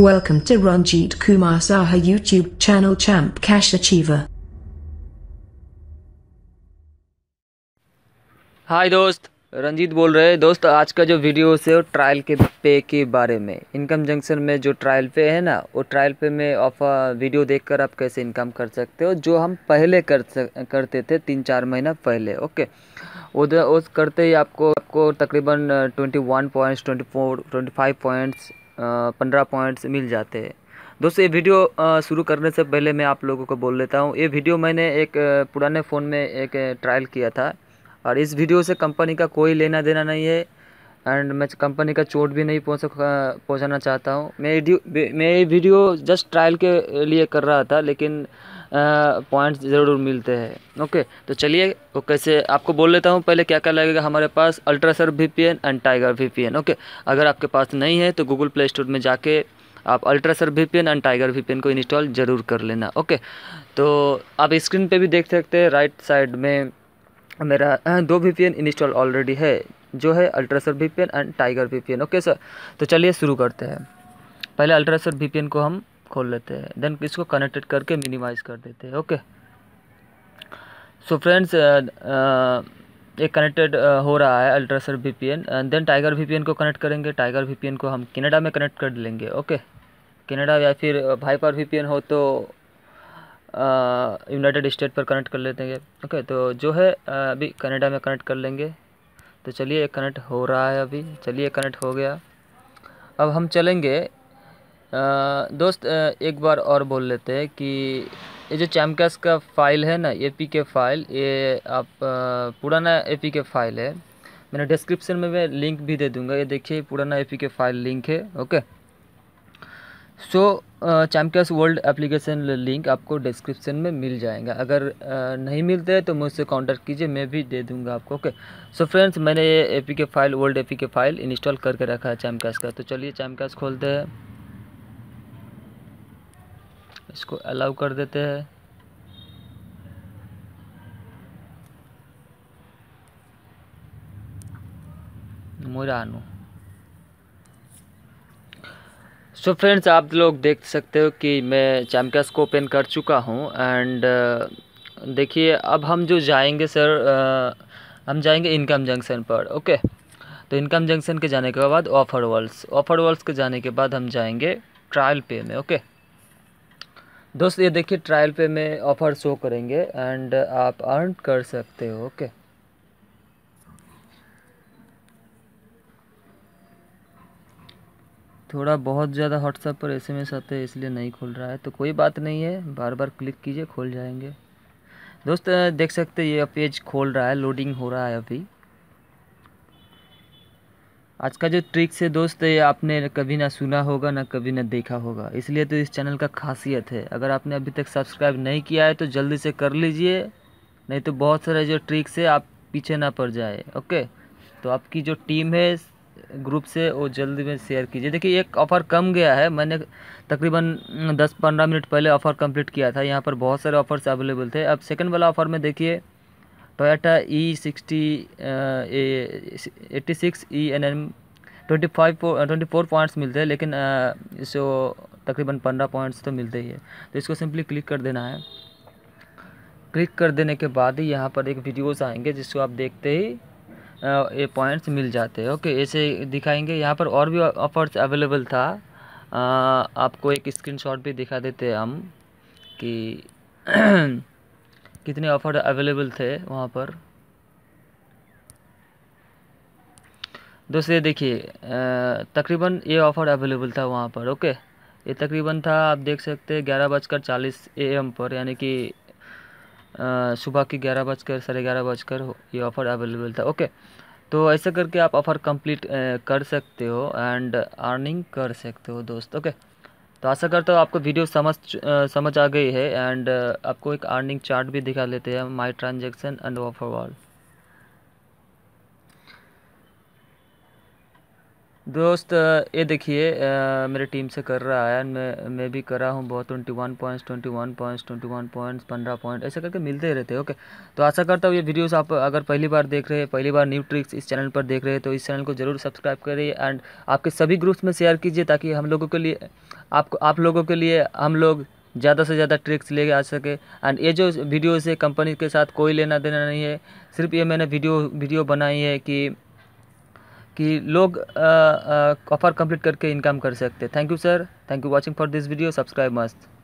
Welcome to Ranjit Kumar Saha YouTube channel Champ Cash Achiever. हाय दोस्त रंजीत बोल रहे हैं दोस्त आज का जो वीडियो से वो ट्रायल के पे के बारे में इनकम जंक्शन में जो ट्रायल पे है ना वो ट्रायल पे में ऑफर वीडियो uh, देखकर आप कैसे इनकम कर सकते हो जो हम पहले कर करते थे तीन चार महीना पहले ओके उधर उस करते ही आपको आपको तकरीबन twenty one points twenty four twenty five points पंद्रह पॉइंट्स मिल जाते हैं दोस्तों ये वीडियो शुरू करने से पहले मैं आप लोगों को बोल लेता हूँ ये वीडियो मैंने एक पुराने फ़ोन में एक ट्रायल किया था और इस वीडियो से कंपनी का कोई लेना देना नहीं है एंड मैं कंपनी का चोट भी नहीं पहुँच पहुँचाना चाहता हूँ मैं मैं ये वीडियो जस्ट ट्रायल के लिए कर रहा था लेकिन पॉइंट्स ज़रूर मिलते हैं ओके तो चलिए वो कैसे आपको बोल लेता हूँ पहले क्या क्या लगेगा हमारे पास Ultrasurf V and Tiger V okay अगर आपके पास नहीं है तो गूगल प्ले स्टोर में जाके आप Ultrasurf V and Tiger V को इंस्टॉल ज़रूर कर लेना ओके तो आप स्क्रीन पर भी देख सकते हैं राइट साइड में मेरा दो वी इंस्टॉल ऑलरेडी है जो है Ultrasurf V and Tiger V okay sir तो चलिए शुरू करते हैं पहले अल्ट्रासर वी को हम खोल लेते हैं देन इसको कनेक्टेड करके मिनिमाइज कर देते हैं ओके सो फ्रेंड्स ये कनेक्टेड हो रहा है Ultrasurf V P N and then Tiger V को कनेक्ट करेंगे टाइगर वी पी एन को हम कनाडा में कनेक्ट कर लेंगे ओके कनाडा या फिर भाईपर वी पी एन हो तो यूनाइटेड uh, स्टेट पर कनेक्ट कर लेते हैं ओके तो जो है uh, अभी कनाडा में कनेक्ट कर लेंगे तो चलिए कनेक्ट हो रहा है अभी चलिए कनेक्ट हो गया अब हम चलेंगे दोस्त एक बार और बोल लेते हैं कि ये जो चैमकैस का फाइल है ना ए के फाइल ये आप पुराना ए के फाइल है मैंने डिस्क्रिप्शन में मैं लिंक भी दे दूंगा ये देखिए पुराना ए के फाइल लिंक है ओके सो चैमकैस वर्ल्ड एप्लीकेशन लिंक आपको डिस्क्रिप्शन में मिल जाएगा अगर uh, नहीं मिलते हैं तो मुझसे कॉन्टैक्ट कीजिए मैं भी दे दूँगा आपको ओके सो फ्रेंड्स मैंने ये ए के फाइल वर्ल्ड ए के फाइल इंस्टॉल करके रखा है चैमकास का तो चलिए चैमकास खोलते हैं इसको अलाउ कर देते हैं मुरानू सो so फ्रेंड्स आप लोग देख सकते हो कि मैं चैमकैस को ओपन कर चुका हूँ एंड uh, देखिए अब हम जो जाएंगे सर आ, uh, हम जाएंगे इनकम जंक्शन पर ओके तो इनकम जंक्शन के जाने के बाद ऑफर वर्ल्ड्स ऑफर वर्ल्ड्स के जाने के बाद हम जाएंगे ट्रायल पे में ओके दोस्त ये देखिए ट्रायल पे में ऑफ़र शो करेंगे एंड आप अर्न कर सकते हो ओके थोड़ा बहुत ज़्यादा व्हाट्सएप पर एसएमएस आते हैं इसलिए नहीं खुल रहा है तो कोई बात नहीं है बार बार क्लिक कीजिए खुल जाएंगे दोस्त देख सकते हैं ये पेज खोल रहा है लोडिंग हो रहा है अभी आज का जो ट्रिक्स है दोस्त ये आपने कभी ना सुना होगा ना कभी ना देखा होगा इसलिए तो इस चैनल का खासियत है अगर आपने अभी तक सब्सक्राइब नहीं किया है तो जल्दी से कर लीजिए नहीं तो बहुत सारे जो ट्रिक्स है आप पीछे ना पड़ जाए ओके तो आपकी जो टीम है ग्रुप से वो जल्दी में शेयर कीजिए देखिए एक ऑफ़र कम गया है मैंने तकरीबन 10-15 मिनट पहले ऑफ़र कंप्लीट किया था यहाँ पर बहुत सारे ऑफ़र्स अवेलेबल थे अब सेकंड वाला ऑफ़र में देखिए Toyota E sixty eighty six E N M twenty five twenty four points मिलते हैं लेकिन uh, इसको तकरीबन पंद्रह पॉइंट्स तो मिलते ही है तो इसको सिंपली क्लिक कर देना है क्लिक कर देने के बाद ही यहाँ पर एक वीडियोस आएंगे जिसको आप देखते ही uh, ये पॉइंट्स मिल जाते हैं ओके ऐसे दिखाएंगे यहाँ पर और भी ऑफर्स अवेलेबल था आ, uh, आपको एक स्क्रीनशॉट भी दिखा देते हैं हम कि कितने ऑफर अवेलेबल थे वहाँ पर दोस्तों ये देखिए तकरीबन ये ऑफ़र अवेलेबल था वहाँ पर ओके ये तकरीबन था आप देख सकते हैं ग्यारह बजकर चालीस ए एम पर यानी कि सुबह की ग्यारह बजकर साढ़े ग्यारह बजकर ये ऑफ़र अवेलेबल था ओके तो ऐसा करके आप ऑफ़र कंप्लीट कर सकते हो एंड अर्निंग कर सकते हो दोस्त ओके तो आशा करता हूँ आपको वीडियो समझ समझ आ गई है एंड आपको एक अर्निंग चार्ट भी दिखा लेते हैं my transaction and offer wall दोस्त ये देखिए मेरे टीम से कर रहा है मैं मैं भी कर रहा हूँ बहुत twenty one points twenty one points twenty one points पंद्रह पॉइंट ऐसे करके मिलते ही रहते हैं ओके तो आशा करता हूँ ये वीडियोस आप अगर पहली बार देख रहे हैं पहली बार न्यू ट्रिक्स इस चैनल पर देख रहे हैं तो इस चैनल को जरूर सब्सक्राइब करिए एंड आपके सभी ग्रुप्स में शेयर कीजिए ताकि हम लोगों के लिए आपको आप लोगों के लिए हम लोग ज़्यादा से ज़्यादा ट्रिक्स लेके आ सके एंड ये जो वीडियोज़ है कंपनी के साथ कोई लेना देना नहीं है सिर्फ ये मैंने वीडियो वीडियो बनाई है कि कि लोग ऑफ़र कंप्लीट करके इनकम कर सकते thank you sir thank you watching for this video subscribe मस्त